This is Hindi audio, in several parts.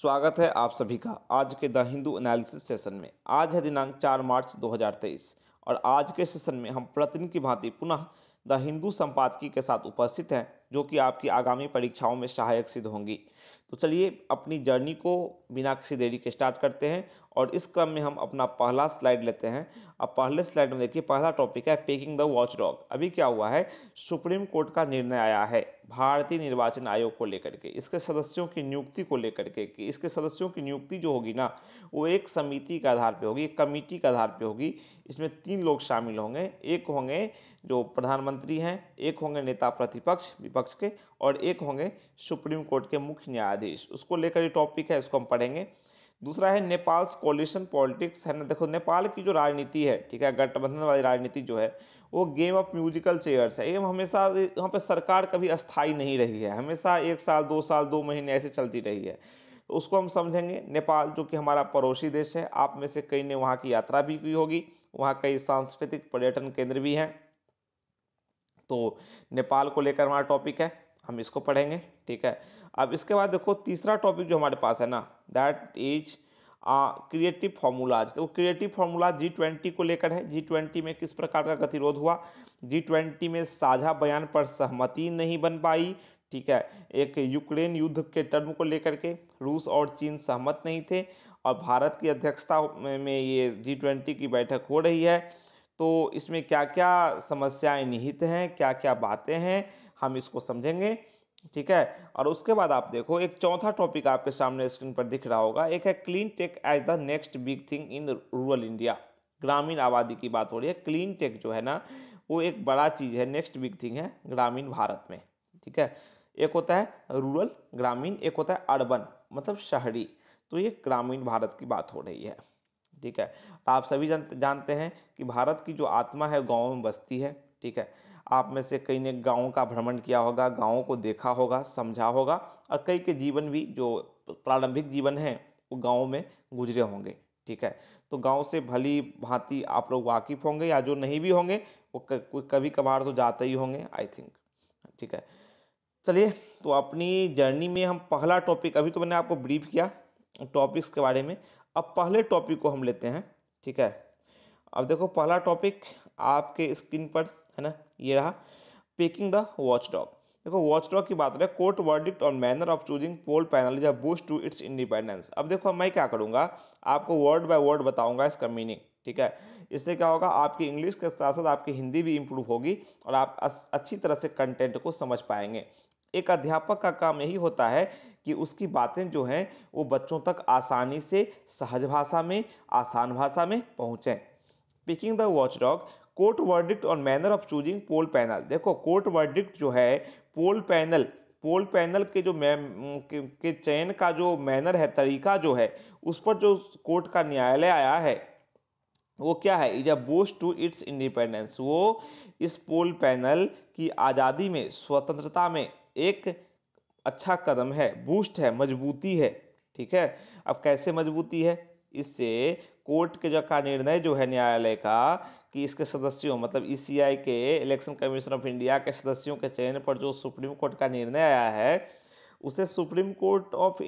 स्वागत है आप सभी का आज के द हिंदू एनालिसिस सेशन में आज है दिनांक 4 मार्च 2023 और आज के सेशन में हम प्रतिदिन की भांति पुनः द हिंदू संपादकीय के साथ उपस्थित हैं जो कि आपकी आगामी परीक्षाओं में सहायक सिद्ध होंगी तो चलिए अपनी जर्नी को बिना किसी देरी के स्टार्ट करते हैं और इस क्रम में हम अपना पहला स्लाइड लेते हैं अब पहले स्लाइड में देखिए पहला टॉपिक है पेकिंग द वॉच डॉग अभी क्या हुआ है सुप्रीम कोर्ट का निर्णय आया है भारतीय निर्वाचन आयोग को लेकर के इसके सदस्यों की नियुक्ति को लेकर के कि इसके सदस्यों की नियुक्ति जो होगी ना वो एक समिति के आधार पर होगी एक कमेटी के आधार पर होगी इसमें तीन लोग शामिल होंगे एक होंगे जो प्रधानमंत्री हैं एक होंगे नेता प्रतिपक्ष विपक्ष के और एक होंगे सुप्रीम कोर्ट के मुख्य न्यायाधीश उसको लेकर ये टॉपिक है इसको हम पढ़ेंगे दूसरा है नेपाल कॉलिशन पॉलिटिक्स है ना देखो नेपाल की जो राजनीति है ठीक है गठबंधन वाली राजनीति जो है वो गेम ऑफ म्यूजिकल चेयर्स है एम हमेशा यहाँ पर सरकार कभी अस्थाई नहीं रही है हमेशा एक साल दो साल दो महीने ऐसे चलती रही है तो उसको हम समझेंगे नेपाल जो कि हमारा पड़ोसी देश है आप में से कई ने वहाँ की यात्रा भी की होगी वहाँ कई सांस्कृतिक पर्यटन केंद्र भी हैं तो नेपाल को लेकर हमारा टॉपिक है हम इसको पढ़ेंगे ठीक है अब इसके बाद देखो तीसरा टॉपिक जो हमारे पास है ना दैट इज क्रिएटिव फार्मूलाज तो क्रिएटिव फॉर्मूला जी ट्वेंटी को लेकर है जी ट्वेंटी में किस प्रकार का गतिरोध हुआ जी ट्वेंटी में साझा बयान पर सहमति नहीं बन पाई ठीक है एक यूक्रेन युद्ध के टर्म को लेकर के रूस और चीन सहमत नहीं थे और भारत की अध्यक्षता में ये जी ट्वेंटी की बैठक हो रही है तो इसमें क्या क्या समस्याएं निहित हैं क्या क्या बातें हैं हम इसको समझेंगे ठीक है और उसके बाद आप देखो एक चौथा टॉपिक आपके सामने स्क्रीन पर दिख रहा होगा एक है clean tech as the next big thing in rural India ग्रामीण आबादी की बात हो रही है क्लीन टेक जो है ना वो एक बड़ा चीज़ है नेक्स्ट बिग थिंग है ग्रामीण भारत में ठीक है एक होता है रूरल ग्रामीण एक होता है अर्बन मतलब शहरी तो ये ग्रामीण भारत की बात हो रही है ठीक है आप सभी जानते हैं कि भारत की जो आत्मा है गाँव में बसती है ठीक है आप में से कई ने गाँव का भ्रमण किया होगा गाँव को देखा होगा समझा होगा और कई के जीवन भी जो प्रारंभिक जीवन है वो गाँव में गुजरे होंगे ठीक है तो गांव से भली भांति आप लोग वाकिफ़ होंगे या जो नहीं भी होंगे वो कभी कभार तो जाते ही होंगे आई थिंक ठीक है चलिए तो अपनी जर्नी में हम पहला टॉपिक अभी तो मैंने आपको ब्रीफ किया टॉपिक्स के बारे में अब पहले टॉपिक को हम लेते हैं ठीक है अब देखो पहला टॉपिक आपके स्क्रीन पर है ना ये रहा पिकिंग द वॉच डॉग देखो वॉच डॉग की बात रहे कोर्ट वर्डिक्ट और manner of choosing poll panel या बूस्ट टू इट्स इंडिपेंडेंस अब देखो मैं क्या करूँगा आपको वर्ड बाय वर्ड बताऊँगा इसका मीनिंग ठीक है इससे क्या होगा आपकी इंग्लिश के साथ साथ आपकी हिंदी भी इम्प्रूव होगी और आप अच्छी तरह से कंटेंट को समझ पाएंगे एक अध्यापक का काम यही होता है कि उसकी बातें जो हैं वो बच्चों तक आसानी से सहज भाषा में आसान भाषा में पहुँचें picking the watchdog court verdict और manner of choosing poll panel देखो कोर्ट वर्डिक्ट जो है पोल पैनल पोल पैनल के जो मैम के, के चयन का जो मैनर है तरीका जो है उस पर जो कोर्ट का न्यायालय आया है वो क्या है is a boost to its independence वो इस पोल पैनल की आज़ादी में स्वतंत्रता में एक अच्छा कदम है बूस्ट है मजबूती है ठीक है अब कैसे मजबूती है इससे कोर्ट के जो का निर्णय जो है न्यायालय का कि इसके सदस्यों मतलब ईसीआई e के इलेक्शन कमीशन ऑफ इंडिया के सदस्यों के चयन पर जो सुप्रीम कोर्ट का निर्णय आया है उसे सुप्रीम कोर्ट ऑफ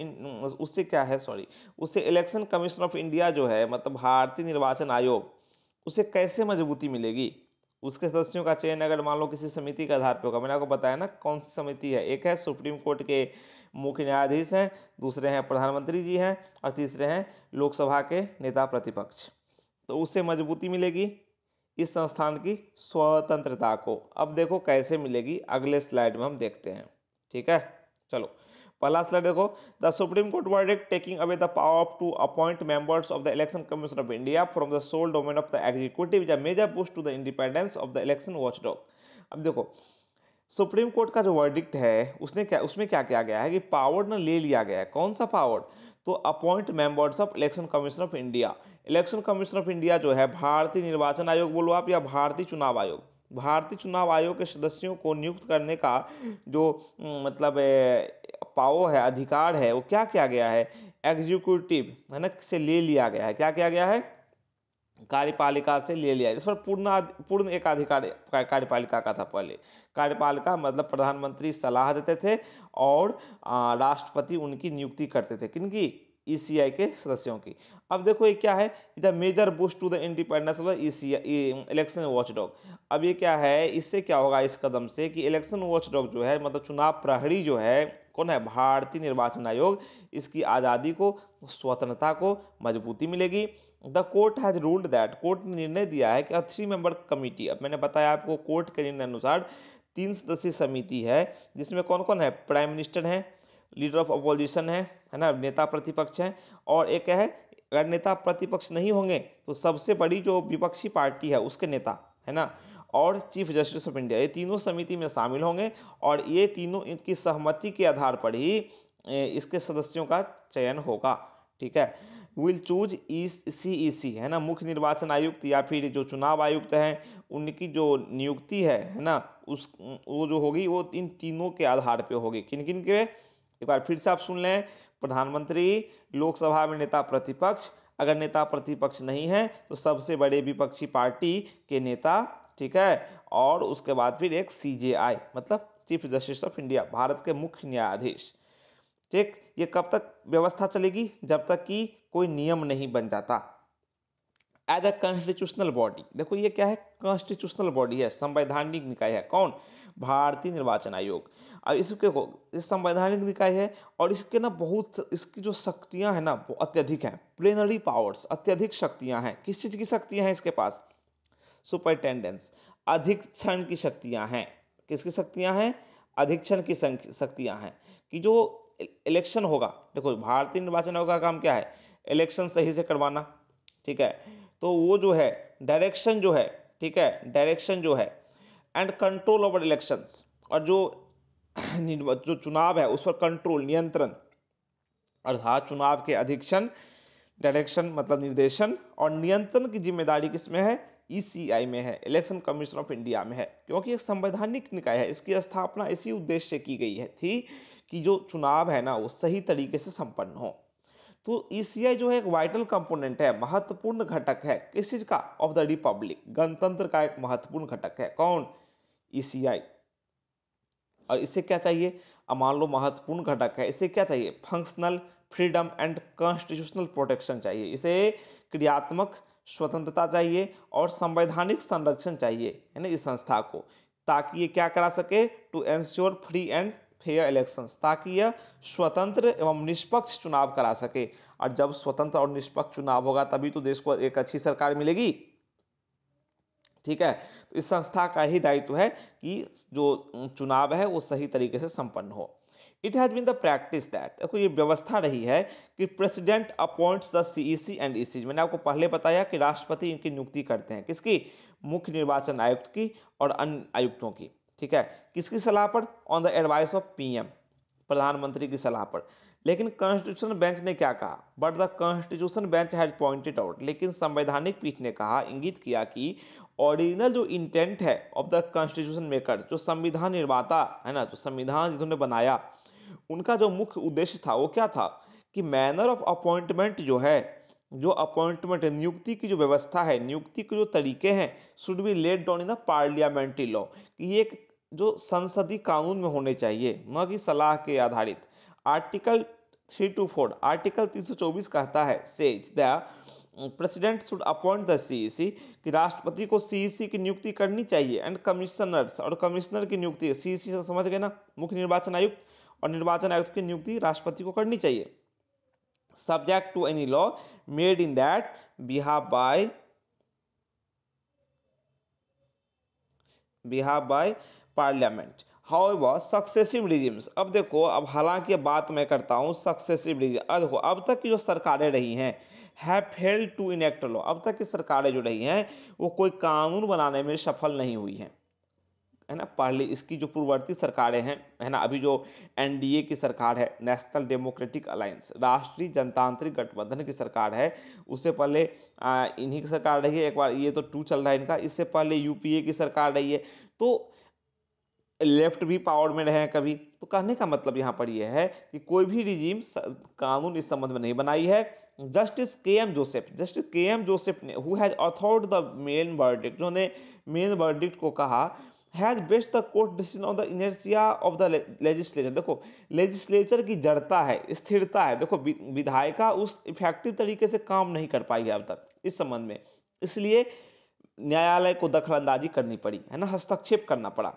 उससे क्या है सॉरी उसे इलेक्शन कमीशन ऑफ इंडिया जो है मतलब भारतीय निर्वाचन आयोग उसे कैसे मजबूती मिलेगी उसके सदस्यों का चयन अगर मान लो किसी समिति के आधार पर होगा मैंने आपको बताया ना कौन सी समिति है एक है सुप्रीम कोर्ट के मुख्य न्यायाधीश हैं दूसरे हैं प्रधानमंत्री जी हैं और तीसरे हैं लोकसभा के नेता प्रतिपक्ष तो उससे मजबूती मिलेगी इस संस्थान की स्वतंत्रता को अब देखो कैसे मिलेगी अगले स्लाइड में हम देखते हैं ठीक है चलो पहला स्लाइड देखो the supreme court verdict taking away the power of to appoint members of the election commission of India from the sole domain of the executive is a major boost to the independence of the election watchdog अब देखो सुप्रीम कोर्ट का जो वर्डिक्ट है उसने क्या उसमें क्या किया गया है कि पावर ना ले लिया गया है कौन सा पावर तो appoint members of election commission of India election commission of India जो है भारतीय निर्वाचन आयोग बोलो आप या भारतीय चुनाव आयोग भारतीय चुनाव आयोग के सदस्यों को नियुक्त करने का जो मतलब पावो है अधिकार है वो क्या किया गया है एग्जीक्यूटिव है ना से ले लिया गया है क्या किया गया है कार्यपालिका से ले लिया इस पर पूर्ण पूर्ण अधिकार कार्यपालिका का था पहले कार्यपालिका मतलब प्रधानमंत्री सलाह देते थे और राष्ट्रपति उनकी नियुक्ति करते थे किनकी ईसीआई e के सदस्यों की अब देखो ये क्या है the major boost to the independence of इस इलेक्शन वॉच डॉग अब ये क्या है इससे क्या होगा इस कदम से कि इलेक्शन वॉच डॉग जो है मतलब चुनाव प्रहरी जो है कौन है भारतीय निर्वाचन आयोग इसकी आज़ादी को स्वतंत्रता को मजबूती मिलेगी the court has ruled that court ने निर्णय दिया है कि थ्री मेंबर कमेटी अब मैंने बताया आपको कोर्ट के निर्णय अनुसार तीन सदस्यीय समिति है जिसमें कौन कौन है प्राइम मिनिस्टर हैं लीडर ऑफ अपोजिशन है है ना नेता प्रतिपक्ष हैं और एक है अगर नेता प्रतिपक्ष नहीं होंगे तो सबसे बड़ी जो विपक्षी पार्टी है उसके नेता है ना और चीफ जस्टिस ऑफ इंडिया ये तीनों समिति में शामिल होंगे और ये तीनों इनकी सहमति के आधार पर ही इसके सदस्यों का चयन होगा ठीक है will choose E C E सी है ना मुख्य निर्वाचन आयुक्त या फिर जो चुनाव आयुक्त हैं उनकी जो नियुक्ति है है ना उस वो जो होगी वो इन तीनों के आधार पे होगी किन किन के एक बार फिर से आप सुन लें प्रधानमंत्री लोकसभा में नेता प्रतिपक्ष अगर नेता प्रतिपक्ष नहीं है तो सबसे बड़े विपक्षी पार्टी के नेता ठीक है और उसके बाद फिर एक सी मतलब chief justice of India Bharat के मुख्य न्यायाधीश ठीक ये कब तक व्यवस्था चलेगी जब तक कि कोई नियम नहीं बन जाता एज अ कॉन्स्टिट्यूशनल बॉडी देखो ये क्या है कॉन्स्टिट्यूशनल बॉडी है संवैधानिक निकाय है कौन भारतीय निर्वाचन आयोग अब इसके संवैधानिक निकाय है और इसके ना बहुत इसकी जो शक्तियाँ हैं ना वो अत्यधिक हैं प्लेनरी पावर्स अत्यधिक शक्तियाँ हैं किस चीज़ की शक्तियाँ हैं इसके पास अधिक अधीक्षण की शक्तियाँ हैं किसकी शक्तियाँ हैं अधीक्षण की शक्तियाँ हैं कि जो इलेक्शन होगा देखो भारतीय निर्वाचन आयोग का काम क्या है इलेक्शन सही से करवाना ठीक है तो वो जो है डायरेक्शन जो है ठीक है डायरेक्शन जो है एंड कंट्रोल ओवर इलेक्शंस और जो जो चुनाव है उस पर कंट्रोल नियंत्रण अर्थात चुनाव के अधीक्षण डायरेक्शन मतलब निर्देशन और नियंत्रण की जिम्मेदारी किसमें है ईसीआई में है इलेक्शन कमीशन ऑफ इंडिया में है क्योंकि एक संवैधानिक निकाय है इसकी स्थापना इसी उद्देश्य से की गई है थी कि जो चुनाव है ना वो सही तरीके से संपन्न हो तो ईसीआई e जो है एक वाइटल कंपोनेंट है महत्वपूर्ण घटक है किस चीज़ का ऑफ द रिपब्लिक गणतंत्र का एक महत्वपूर्ण घटक है कौन ई e और इसे क्या चाहिए मान लो महत्वपूर्ण घटक है इसे क्या चाहिए functional freedom and constitutional protection चाहिए इसे क्रियात्मक स्वतंत्रता चाहिए और संवैधानिक संरक्षण चाहिए है ना इस संस्था को ताकि ये क्या करा सके to ensure free and fair elections ताकि यह स्वतंत्र एवं निष्पक्ष चुनाव करा सके और जब स्वतंत्र और निष्पक्ष चुनाव होगा तभी तो देश को एक अच्छी सरकार मिलेगी ठीक है तो इस संस्था का ही दायित्व है कि जो चुनाव है वो सही तरीके से संपन्न हो it has been the practice that देखो ये व्यवस्था रही है कि president appoints the C E C and E C मैंने आपको पहले बताया कि राष्ट्रपति इनकी नियुक्ति करते हैं किसकी मुख्य निर्वाचन आयुक्त की और अन्य आयुक्तों की ठीक है किसकी सलाह पर on the advice of P M प्रधानमंत्री की सलाह पर लेकिन कॉन्स्टिट्यूशन बेंच ने क्या कहा but the constitution bench has pointed out लेकिन संवैधानिक पीठ ने कहा इंगित किया कि ओरिजिनल जो इंटेंट है ऑफ द कॉन्स्टिट्यूशन मेकर जो संविधान निर्माता है ना जो संविधान जिन्होंने बनाया उनका जो मुख्य उद्देश्य था वो क्या था कि मैनर ऑफ अपॉइंटमेंट जो है जो अपॉइंटमेंट नियुक्ति की जो व्यवस्था है नियुक्ति के जो तरीके हैं should be laid down in the parliamentary law कि ये एक जो संसदीय कानून में होने चाहिए न कि सलाह के आधारित article three two four article तीन सौ चौबीस कहता है says the president should appoint the CEC कि राष्ट्रपति को सीईसी e की नियुक्ति करनी चाहिए एंड कमिश्नर्स और कमिश्नर की नियुक्ति सीईसी e से समझ गए ना मुख्य निर्वाचन आयुक्त और निर्वाचन आयुक्त की नियुक्ति राष्ट्रपति को करनी चाहिए subject to any law made in that behalf by behalf by parliament how successive regimes अब देखो अब हालांकि बात मैं करता हूँ सक्सेसिव रिजिम अब देखो अब तक की जो सरकारें रही हैं have fail to enact law अब तक की सरकारें जो रही हैं वो कोई कानून बनाने में सफल नहीं हुई हैं है ना पहले इसकी जो पूर्ववर्ती सरकारें हैं है ना अभी जो एनडीए की सरकार है नेशनल डेमोक्रेटिक अलायंस राष्ट्रीय जनतांत्रिक गठबंधन की सरकार है उससे पहले इन्हीं की सरकार रही है एक बार ये तो टू चल रहा है इनका इससे पहले यूपीए की सरकार रही है तो लेफ्ट भी पावर में रहे हैं कभी तो कहने का मतलब यहाँ पर यह है कि कोई भी रिजीम कानून इस संबंध में नहीं बनाई है justice K M Joseph justice K M Joseph ने who has authored the main verdict जिन्होंने मेन वर्डिक्ट को कहा has based the court decision of the inertia of the legislature देखो लेजिस्लेचर की जड़ता है स्थिरता है देखो विधायिका उस इफेक्टिव तरीके से काम नहीं कर पाई है अब तक इस संबंध में इसलिए न्यायालय को दखलंदाजी करनी पड़ी है ना हस्तक्षेप करना पड़ा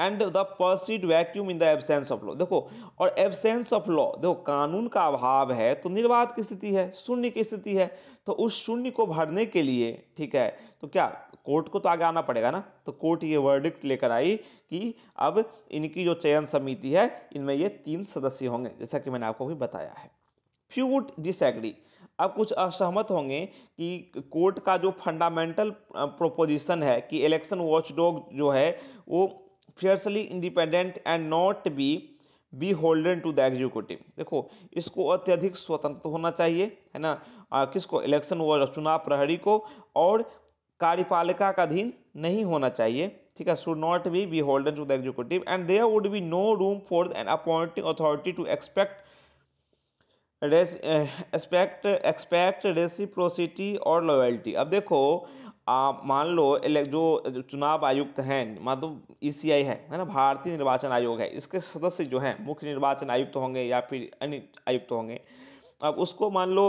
and the persistent vacuum in the absence of law देखो और एबसेंस ऑफ लॉ देखो कानून का अभाव है तो निर्वाध की स्थिति है शून्य की स्थिति है तो उस शून्य को भरने के लिए ठीक है तो क्या कोर्ट को तो आगे आना पड़ेगा ना तो कोर्ट ये वर्डिक्ट लेकर आई कि अब इनकी जो चयन समिति है इनमें ये तीन सदस्य होंगे जैसा कि मैंने आपको भी बताया है फ्यूट डिस अब कुछ असहमत होंगे कि कोर्ट का जो फंडामेंटल प्रोपोजिशन है कि इलेक्शन वॉच डॉग जो है वो fiercely independent and not be beholden to the executive देखो इसको अत्यधिक स्वतंत्र होना चाहिए है ना आ, किसको इलेक्शन व चुनाव प्रहरी को और कार्यपालिका का अधीन नहीं होना चाहिए ठीक है should not be beholden to the executive and there would be no room for an appointing authority to expect expect expect reciprocity और लॉयल्टी अब देखो आप मान लो जो चुनाव आयुक्त हैं मान लो ई e है है ना भारतीय निर्वाचन आयोग है इसके सदस्य जो हैं मुख्य निर्वाचन आयुक्त होंगे या फिर अन्य आयुक्त होंगे अब उसको मान लो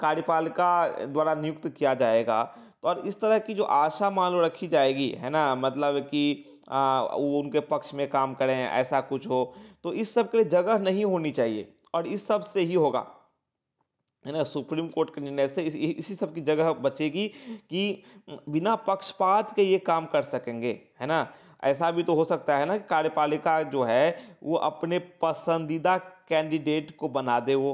कार्यपालिका द्वारा नियुक्त किया जाएगा तो और इस तरह की जो आशा मान लो रखी जाएगी है ना मतलब कि वो उनके पक्ष में काम करें ऐसा कुछ हो तो इस सब के लिए जगह नहीं होनी चाहिए और इस सब से ही होगा है ना सुप्रीम कोर्ट के निर्णय से इसी सब की जगह बचेगी कि बिना पक्षपात के ये काम कर सकेंगे है ना ऐसा भी तो हो सकता है ना कि कार्यपालिका जो है वो अपने पसंदीदा कैंडिडेट को बना दे वो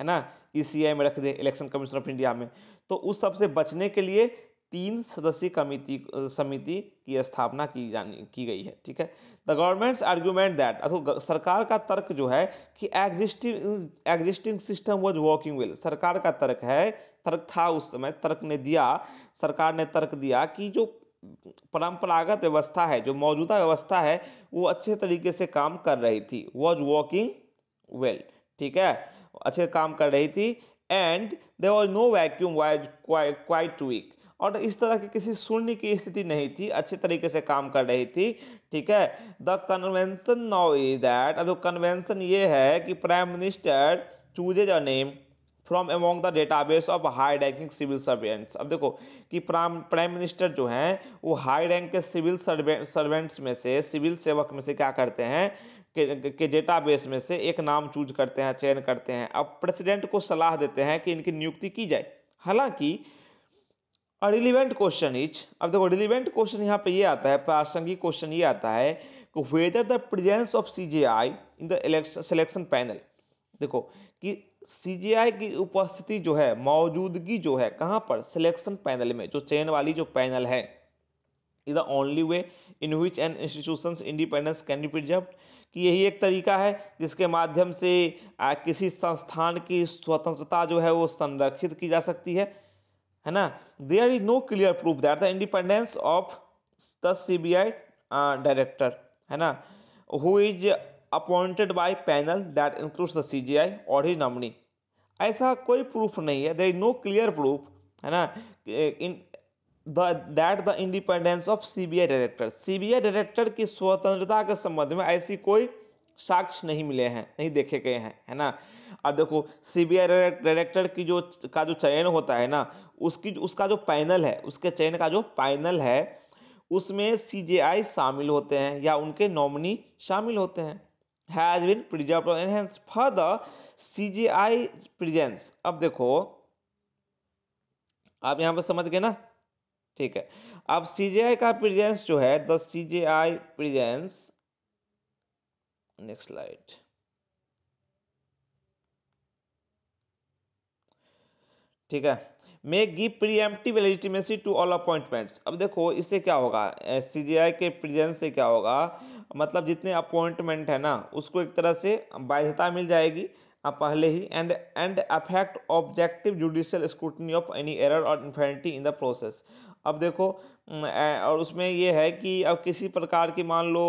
है ना ई e में रख दे इलेक्शन कमीशन ऑफ इंडिया में तो उस सब से बचने के लिए तीन सदस्यीय कमिटी समिति की स्थापना की जानी की गई है ठीक है द गवर्नमेंट्स आर्ग्यूमेंट दैट अथवा सरकार का तर्क जो है कि existing existing system was working well सरकार का तर्क है तर्क था उस समय तर्क ने दिया सरकार ने तर्क दिया कि जो परंपरागत व्यवस्था है जो मौजूदा व्यवस्था है वो अच्छे तरीके से काम कर रही थी वॉज वर्किंग वेल ठीक है अच्छे काम कर रही थी and there was no vacuum wise quite weak और इस तरह की किसी शून्य की स्थिति नहीं थी अच्छे तरीके से काम कर रही थी ठीक है the convention now is that अब कन्वेंसन ये है कि prime minister chooses a name from among the database of high ranking civil servants अब देखो कि प्राइम मिनिस्टर जो हैं वो हाई रैंक के सिविल सर्वेंट्स में से सिविल सेवक में से क्या करते हैं के, के डेटाबेस में से एक नाम चूज करते हैं चयन करते हैं अब प्रेसिडेंट को सलाह देते हैं कि इनकी नियुक्ति की जाए हालांकि रिलीवेंट क्वेश्चन इच अब देखो रिलीवेंट क्वेश्चन यहाँ पे ये आता है प्रासंगिक क्वेश्चन ये आता है कि whether the presence of C J I in the selection panel देखो कि सी जे आई की उपस्थिति जो है मौजूदगी जो है कहाँ पर सिलेक्शन पैनल में जो चयन वाली जो पैनल है is the only way in which an institution independence can be preserve कि यही एक तरीका है जिसके माध्यम से किसी संस्थान की स्वतंत्रता जो है वो संरक्षित की जा सकती है है ना there is no clear proof that the independence of the C B I director है ना who is appointed by panel that includes the C J I और हिज नॉमिनी ऐसा कोई प्रूफ नहीं है there is no clear proof है ना in the that the independence of C B I director C B I director की स्वतंत्रता के संबंध में ऐसी कोई साक्ष्य नहीं मिले हैं नहीं देखे गए हैं है ना अब देखो सीबीआई डायरेक्टर की जो का जो चयन होता है ना उसकी उसका जो पैनल है उसके चयन का जो पैनल है उसमें सीजेआई शामिल होते हैं या उनके नॉमिनी शामिल होते हैं has been preserve enhance the C J I presence अब देखो आप यहाँ पर समझ गए ना ठीक है अब सी जे आई का प्रिजेंस जो है the C J I presence next slide ठीक है may give preemptive legitimacy to all appointments अब देखो इससे क्या होगा सी eh, के प्रेजेंस से क्या होगा मतलब जितने अपॉइंटमेंट है ना उसको एक तरह से बाध्यता मिल जाएगी पहले ही and and affect objective judicial scrutiny of any error और इन्फेंटी इन द प्रोसेस अब देखो और उसमें ये है कि अब किसी प्रकार की मान लो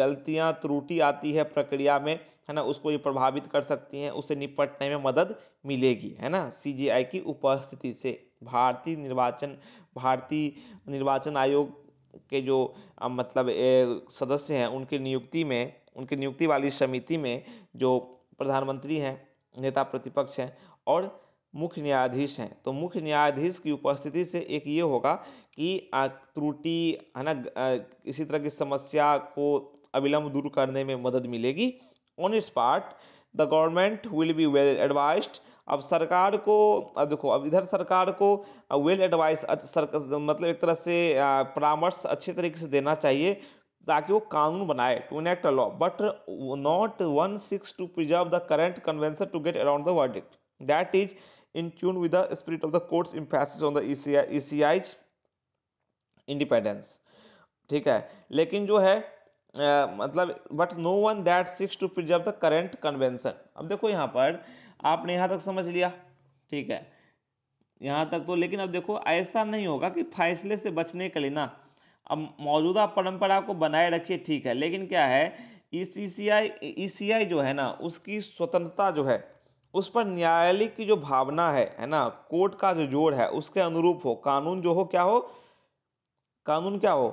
गलतियां त्रुटि आती है प्रक्रिया में है ना उसको ये प्रभावित कर सकती हैं उससे निपटने में मदद मिलेगी है ना सीजीआई की उपस्थिति से भारतीय निर्वाचन भारतीय निर्वाचन आयोग के जो मतलब सदस्य हैं उनकी नियुक्ति में उनकी नियुक्ति वाली समिति में जो प्रधानमंत्री हैं नेता प्रतिपक्ष हैं और मुख्य न्यायाधीश हैं तो मुख्य न्यायाधीश की उपस्थिति से एक ये होगा कि त्रुटि है ना इसी तरह की समस्या को अविलंब दूर करने में मदद मिलेगी on its part the government will be well advised अब सरकार को अब देखो अब इधर सरकार को वेल एडवाइस मतलब एक तरह से परामर्श अच्छे तरीके से देना चाहिए ताकि वो कानून बनाए to enact a law but not one seeks to preserve the current convention to get around the it that is in tune with the spirit of the court's emphasis on the ECI, ECI's independence. ठीक है लेकिन जो है आ, मतलब but no one that seeks to preserve the current convention अब देखो यहाँ पर आपने यहाँ तक समझ लिया ठीक है यहाँ तक तो लेकिन अब देखो ऐसा नहीं होगा कि फैसले से बचने के लिए ना अब मौजूदा परंपरा को बनाए रखिए ठीक है लेकिन क्या है ई सी सी आई ई सी आई जो है ना उसकी स्वतंत्रता जो है उस पर न्यायालय की जो भावना है है ना कोर्ट का जो जोड़ है उसके अनुरूप हो कानून जो हो क्या हो कानून क्या हो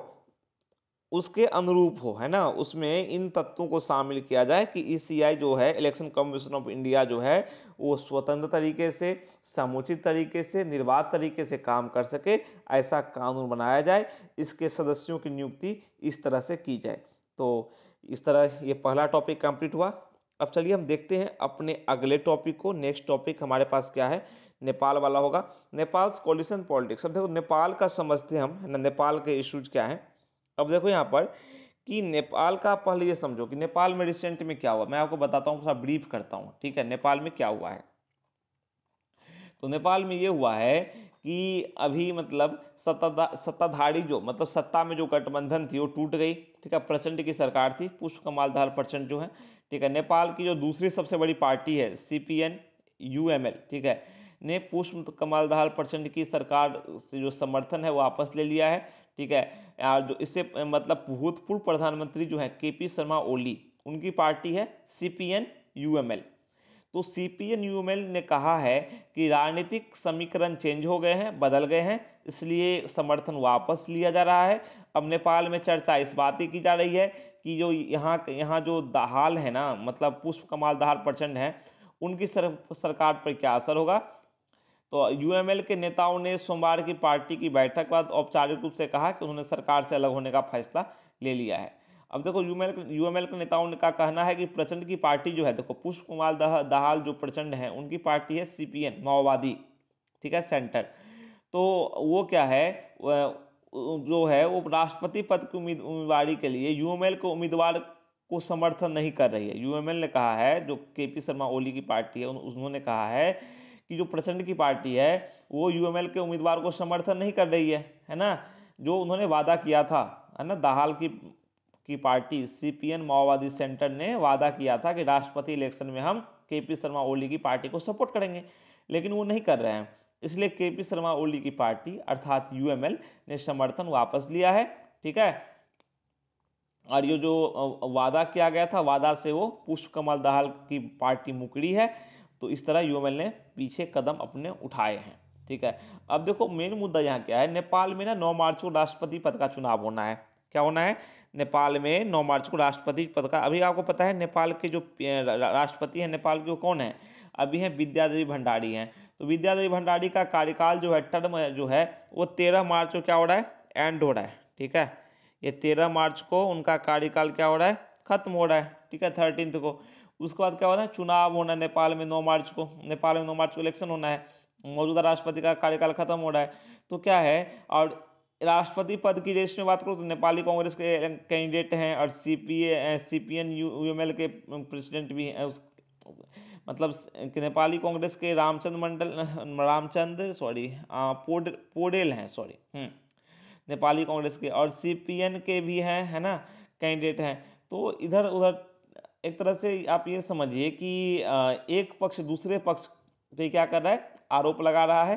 उसके अनुरूप हो है ना उसमें इन तत्वों को शामिल किया जाए कि ई e जो है इलेक्शन कमीशन ऑफ इंडिया जो है वो स्वतंत्र तरीके से समुचित तरीके से निर्बाध तरीके से काम कर सके ऐसा कानून बनाया जाए इसके सदस्यों की नियुक्ति इस तरह से की जाए तो इस तरह ये पहला टॉपिक कंप्लीट हुआ अब चलिए हम देखते हैं अपने अगले टॉपिक को नेक्स्ट टॉपिक हमारे पास क्या है नेपाल वाला होगा नेपाल कॉलिशन पॉलिटिक्स अब देखो नेपाल का समझते हैं ना नेपाल के इश्यूज क्या हैं अब देखो यहाँ पर कि नेपाल का पहले ये समझो कि नेपाल में रिसेंट में क्या हुआ मैं आपको बताता हूँ थोड़ा ब्रीफ करता हूँ ठीक है नेपाल में क्या हुआ है तो नेपाल में ये हुआ है कि अभी मतलब सत्ता सत्ताधारी जो मतलब सत्ता में जो गठबंधन थी वो टूट गई ठीक है प्रचंड की सरकार थी पुष्प कमाल धार प्रचंड जो है ठीक है नेपाल की जो दूसरी सबसे बड़ी पार्टी है C P N U M L ठीक है ने पुष्प कमल दहाल प्रचंड की सरकार से जो समर्थन है वो वापस ले लिया है ठीक है और जो इससे मतलब भूतपूर्व प्रधानमंत्री जो है के पी शर्मा ओली उनकी पार्टी है C P N U M L तो C P N U M L ने कहा है कि राजनीतिक समीकरण चेंज हो गए हैं बदल गए हैं इसलिए समर्थन वापस लिया जा रहा है अब नेपाल में चर्चा इस बात की जा रही है कि जो यहाँ यहाँ जो दहाल है ना मतलब पुष्प कमाल दहाल प्रचंड हैं उनकी सर, सरकार पर क्या असर होगा तो यूएमएल के नेताओं ने सोमवार की पार्टी की बैठक बाद औपचारिक रूप से कहा कि उन्होंने सरकार से अलग होने का फैसला ले लिया है अब देखो यूएमएल यूएमएल के नेताओं ने का कहना है कि प्रचंड की पार्टी जो है देखो पुष्प कुमार दह, दहाल जो प्रचंड हैं उनकी पार्टी है सीपीएन माओवादी ठीक है सेंटर तो वो क्या है जो है वो राष्ट्रपति पद की उम्मीद उम्मीदवारी के लिए यूएमएल के उम्मीदवार को समर्थन नहीं कर रही है यूएमएल ने कहा है जो के पी शर्मा ओली की पार्टी है उन्होंने कहा है कि जो प्रचंड की पार्टी है वो यूएमएल के उम्मीदवार को समर्थन नहीं कर रही है है ना जो उन्होंने वादा किया था है ना दाहाल की की पार्टी सीपीएन माओवादी सेंटर ने वादा किया था कि राष्ट्रपति इलेक्शन में हम के पी शर्मा ओली की पार्टी को सपोर्ट करेंगे लेकिन वो नहीं कर रहे हैं इसलिए के पी शर्मा ओली की पार्टी अर्थात यूएमएल ने समर्थन वापस लिया है ठीक है और ये जो वादा किया गया था वादा से वो पुष्प कमल दहाल की पार्टी मुकड़ी है तो इस तरह यूएमएल ने पीछे कदम अपने उठाए हैं ठीक है अब देखो मेन मुद्दा यहाँ क्या है नेपाल में ना नौ मार्च को राष्ट्रपति पद का चुनाव होना है क्या होना है नेपाल में नौ मार्च को राष्ट्रपति पद का अभी आपको पता है नेपाल के जो राष्ट्रपति हैं नेपाल के वो कौन है अभी हैं विद्यादेवी भंडारी हैं तो विद्यादेवी भंडारी का कार्यकाल जो है टर्म जो है वो तेरह मार्च को क्या हो रहा है एंड हो रहा है ठीक है ये तेरह मार्च को उनका कार्यकाल क्या हो रहा है खत्म हो रहा है ठीक है थर्टींथ को उसके बाद क्या हो रहा है चुनाव होना है नेपाल में नौ मार्च को नेपाल में नौ मार्च को इलेक्शन होना है मौजूदा राष्ट्रपति का कार्यकाल खत्म हो रहा है तो क्या है और राष्ट्रपति पद की रेस में बात करूँ तो नेपाली कांग्रेस के कैंडिडेट हैं और C P A C P N U M L के प्रेसिडेंट भी हैं उस मतलब नेपाली कांग्रेस के रामचंद्र मंडल रामचंद्र सॉरी पोड पोडेल हैं सॉरी हम्म, नेपाली कांग्रेस के और सीपीएन के भी हैं है ना कैंडिडेट हैं तो इधर उधर एक तरह से आप ये समझिए कि एक पक्ष दूसरे पक्ष पे क्या कर रहा है आरोप लगा रहा है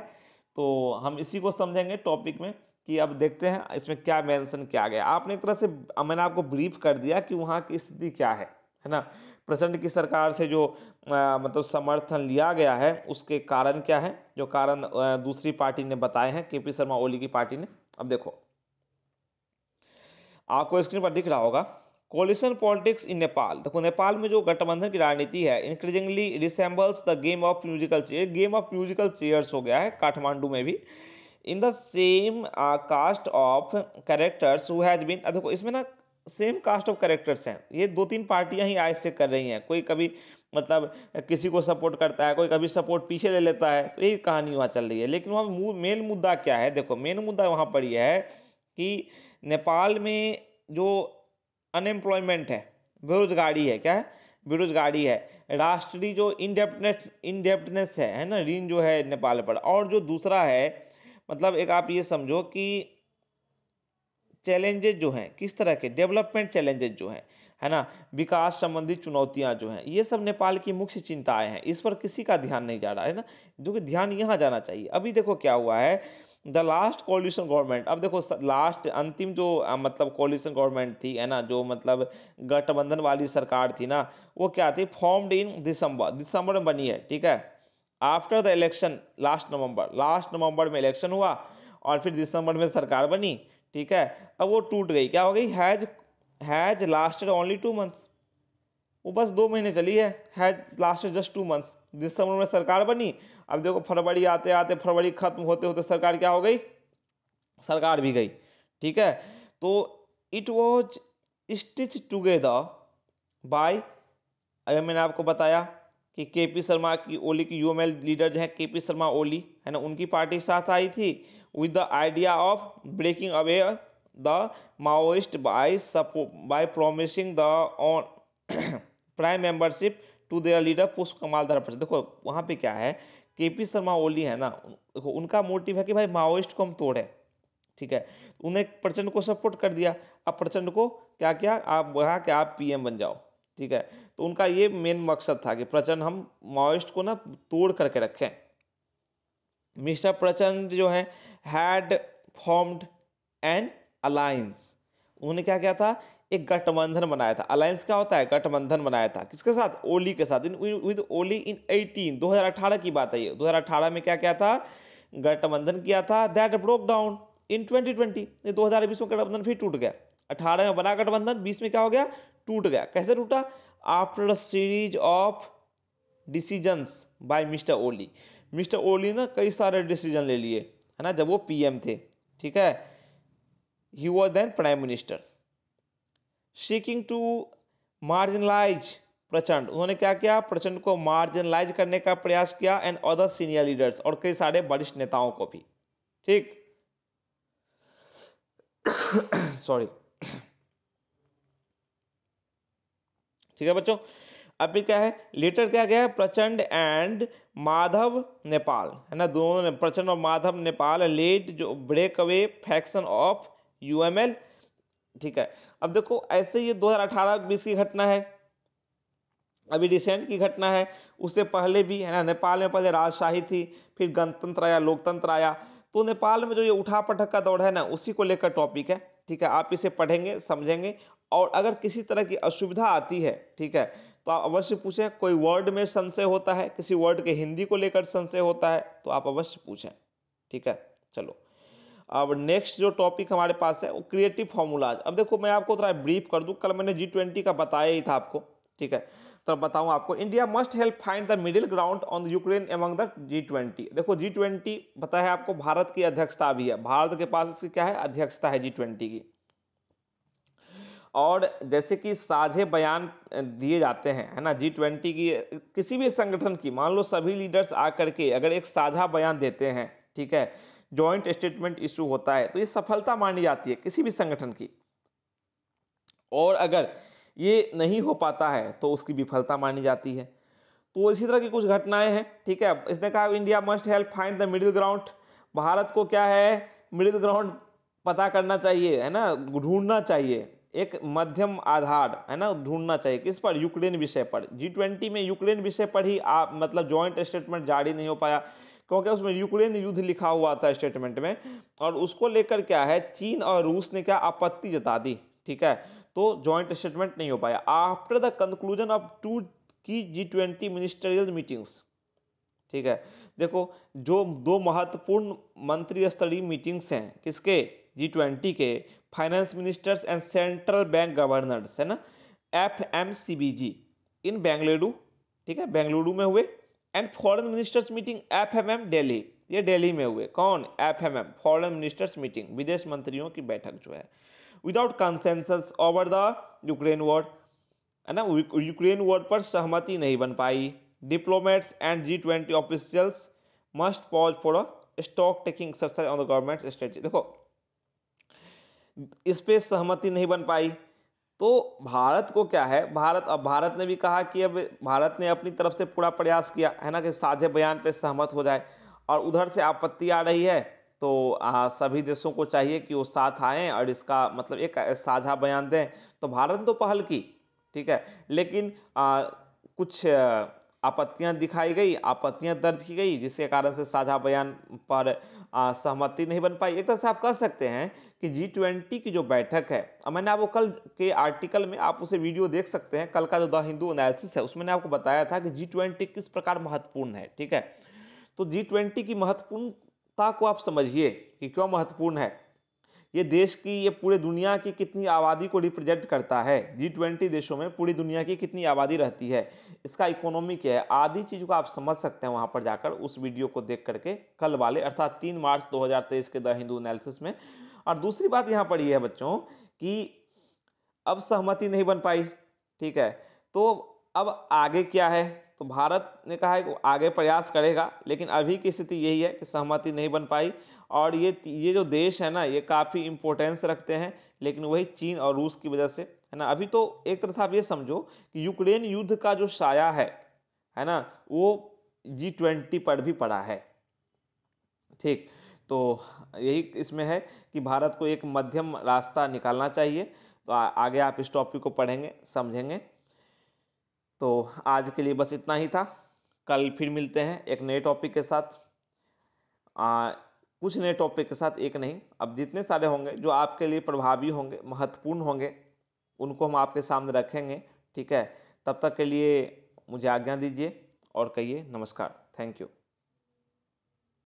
तो हम इसी को समझेंगे टॉपिक में कि अब देखते हैं इसमें क्या मेंशन किया गया आपने एक तरह से मैंने आपको ब्रीफ कर दिया कि वहाँ की स्थिति क्या है है ना प्रचंड की सरकार से जो आ, मतलब समर्थन लिया गया है उसके कारण क्या है जो कारण दूसरी पार्टी ने बताए हैं के पी शर्मा ओली की पार्टी ने अब देखो आपको स्क्रीन पर दिख रहा होगा कोलिशन पॉलिटिक्स इन नेपाल देखो नेपाल में जो गठबंधन की राजनीति है increasingly resembles the game of musical chair game of musical chairs हो गया है काठमांडू में भी in the same cast of characters who has been देखो इसमें ना सेम कास्ट ऑफ करेक्टर्स हैं ये दो तीन पार्टियां ही आज से कर रही हैं कोई कभी मतलब किसी को सपोर्ट करता है कोई कभी सपोर्ट पीछे ले लेता है तो यही कहानी वहाँ चल रही है लेकिन वहाँ मेन मुद्दा क्या है देखो मेन मुद्दा वहाँ पर यह है कि नेपाल में जो अनएम्प्लॉयमेंट है बेरोजगारी है क्या है बेरोजगारी है राष्ट्रीय जो इनडेप्टनेस इनडेप्टनेस है है ना ऋण जो है नेपाल पर और जो दूसरा है मतलब एक आप ये समझो कि चैलेंजेज जो हैं किस तरह के डेवलपमेंट चैलेंजेज जो हैं है ना विकास संबंधी चुनौतियां जो हैं ये सब नेपाल की मुख्य चिंताएं हैं इस पर किसी का ध्यान नहीं जा रहा है ना जो कि ध्यान यहाँ जाना चाहिए अभी देखो क्या हुआ है द लास्ट कॉल्यूशन गवर्नमेंट अब देखो लास्ट अंतिम जो आ, मतलब कॉल्यूशन गवर्नमेंट थी है ना जो मतलब गठबंधन वाली सरकार थी ना वो क्या थी फॉर्म्ड इन दिसंबर दिसंबर में बनी है ठीक है after the election last November last November में इलेक्शन हुआ और फिर दिसंबर में सरकार बनी ठीक है अब वो टूट गई क्या हो गई has has lasted only two months वो बस दो महीने चली है has lasted just two months दिसंबर में सरकार बनी अब देखो फरवरी आते आते फरवरी खत्म होते होते सरकार क्या हो गई सरकार भी गई ठीक है तो it was stitch together by अगर मैंने आपको बताया कि केपी शर्मा की ओली की यूएमएल लीडर जो है केपी शर्मा ओली है ना उनकी पार्टी साथ आई थी with the idea of breaking away the Maoist by, by promising the on prime membership to their leader Pushpa Kamal दर देखो वहाँ पे क्या है के पी शर्मा ओली है ना देखो उनका मोटिव है कि भाई माओइस्ट को हम तोड़े ठीक है उन्हें प्रचंड को सपोर्ट कर दिया अब प्रचंड को क्या किया आप वहाँ के आप पीएम बन जाओ ठीक है तो उनका ये मेन मकसद था कि प्रचंड हम माओइस्ट को ना तोड़ करके रखें मिस्टर प्रचंड जो है हैड फॉर्म्ड एन अलायंस उन्होंने क्या किया था एक गठबंधन बनाया था अलायंस क्या होता है गठबंधन बनाया था किसके साथ ओली के साथ in with Oli in eighteen 2018 की बात है ये 2018 में क्या क्या था गठबंधन किया था दैट ब्रोक डाउन इन 2020 हजार बीस में गठबंधन फिर टूट गया 18 में बना गठबंधन 20 में क्या हो गया टूट गया कैसे टूटा after series of decisions by mister Oli mister Oli ने कई सारे डिसीजन ले लिए है ना जब वो पीएम थे ठीक है he was then prime minister seeking to marginalise Prachanda उन्होंने क्या किया प्रचंड को मार्जिनलाइज करने का प्रयास किया एंड अदर सीनियर लीडर्स और कई सारे वरिष्ठ नेताओं को भी ठीक सॉरी ठीक है बच्चों अभी क्या है लेटर क्या गया प्रचंड एंड माधव नेपाल है ना दोनों प्रचंड और माधव नेपाल लेट जो breakaway faction of UML ठीक है अब देखो ऐसे ये 2018-20 की घटना है अभी रिसेंट की घटना है उससे पहले भी है ना नेपाल में पहले राजशाही थी फिर गणतंत्र आया लोकतंत्र आया तो नेपाल में जो ये उठा पटक का दौड़ है ना उसी को लेकर टॉपिक है ठीक है आप इसे पढ़ेंगे समझेंगे और अगर किसी तरह की असुविधा आती है ठीक है तो आप अवश्य पूछें कोई वर्ड में संशय होता है किसी वर्ड के हिंदी को लेकर संशय होता है तो आप अवश्य पूछें ठीक है चलो अब नेक्स्ट जो टॉपिक हमारे पास है वो क्रिएटिव फॉर्मूलाज अब देखो मैं आपको थोड़ा ब्रीफ कर दूँ कल मैंने जी ट्वेंटी का बताया ही था आपको ठीक है तो बताऊँ आपको India must help find the middle ground on Ukraine among the G twenty देखो जी ट्वेंटी बताया आपको भारत की अध्यक्षता भी है भारत के पास इसकी क्या है अध्यक्षता है जी ट्वेंटी की और जैसे कि साझे बयान दिए जाते हैं है ना जी ट्वेंटी की किसी भी संगठन की मान लो सभी लीडर्स आकर के अगर एक साझा बयान देते हैं ठीक है जॉइंट स्टेटमेंट इशू होता है तो ये सफलता मानी जाती है किसी भी संगठन की और अगर ये नहीं हो पाता है तो उसकी विफलता मानी जाती है तो इसी तरह की कुछ घटनाएं हैं ठीक है इसने कहा India must help find the middle ground Bharat को क्या है मिडिल ग्राउंड पता करना चाहिए है ना ढूंढना चाहिए एक मध्यम आधार है ना ढूंढना चाहिए किस पर यूक्रेन विषय पर जी ट्वेंटी में यूक्रेन विषय पर ही आप मतलब जॉइंट स्टेटमेंट जारी नहीं हो पाया क्योंकि उसमें यूक्रेन युद्ध लिखा हुआ था स्टेटमेंट में और उसको लेकर क्या है चीन और रूस ने क्या आपत्ति जता दी ठीक है तो जॉइंट स्टेटमेंट नहीं हो पाया after the conclusion of two key G twenty ministerial meetings ठीक है देखो जो दो महत्वपूर्ण मंत्री स्तरीय मीटिंग्स हैं किसके जी ट्वेंटी के finance ministers and central bank governors है ना F M C B G in Bengaluru ठीक है बेंगलुरु में हुए and foreign ministers meeting F M M Delhi ये डेली में हुए कौन F M M foreign ministers meeting विदेश मंत्रियों की बैठक जो है without consensus over the Ukraine war है ना यूक्रेन वॉर पर सहमति नहीं बन पाई diplomats and G twenty officials must pause for a stock taking exercise on the government strategy देखो इस पर सहमति नहीं बन पाई तो भारत को क्या है भारत अब भारत ने भी कहा कि अब भारत ने अपनी तरफ से पूरा प्रयास किया है ना कि साझे बयान पे सहमत हो जाए और उधर से आपत्ति आ रही है तो आ, सभी देशों को चाहिए कि वो साथ आएँ और इसका मतलब एक साझा बयान दें तो भारत ने तो पहल की ठीक है लेकिन आ, कुछ आपत्तियां दिखाई गई आपत्तियां दर्ज की गई जिसके कारण से साझा बयान पर सहमति नहीं बन पाई एक तरह से आप कह सकते हैं कि जी ट्वेंटी की जो बैठक है मैंने आपको कल के आर्टिकल में आप उसे वीडियो देख सकते हैं कल का जो द हिंदू एनालिसिस है उसमें मैंने आपको बताया था कि जी ट्वेंटी किस प्रकार महत्वपूर्ण है ठीक है तो जी ट्वेंटी की महत्वपूर्णता को आप समझिए कि क्यों महत्वपूर्ण है ये देश की ये पूरे दुनिया की कितनी आबादी को रिप्रेजेंट करता है जी ट्वेंटी देशों में पूरी दुनिया की कितनी आबादी रहती है इसका इकोनॉमी क्या है आदि चीज़ को आप समझ सकते हैं वहाँ पर जाकर उस वीडियो को देख करके कल वाले अर्थात तीन मार्च 2023 के द हिंदू एनालिसिस में और दूसरी बात यहाँ पर यह है बच्चों कि अब सहमति नहीं बन पाई ठीक है तो अब आगे क्या है तो भारत ने कहा है कि आगे प्रयास करेगा लेकिन अभी की स्थिति यही है कि सहमति नहीं बन पाई और ये ये जो देश है ना ये काफ़ी इम्पोर्टेंस रखते हैं लेकिन वही चीन और रूस की वजह से है ना अभी तो एक तरह से आप ये समझो कि यूक्रेन युद्ध का जो साया है है ना वो जी ट्वेंटी पर भी पड़ा है ठीक तो यही इसमें है कि भारत को एक मध्यम रास्ता निकालना चाहिए तो आ, आगे आप इस टॉपिक को पढ़ेंगे समझेंगे तो आज के लिए बस इतना ही था कल फिर मिलते हैं एक नए टॉपिक के साथ आ, कुछ नए टॉपिक के साथ एक नहीं अब जितने सारे होंगे जो आपके लिए प्रभावी होंगे महत्वपूर्ण होंगे उनको हम आपके सामने रखेंगे ठीक है तब तक के लिए मुझे आज्ञा दीजिए और कहिए नमस्कार थैंक यू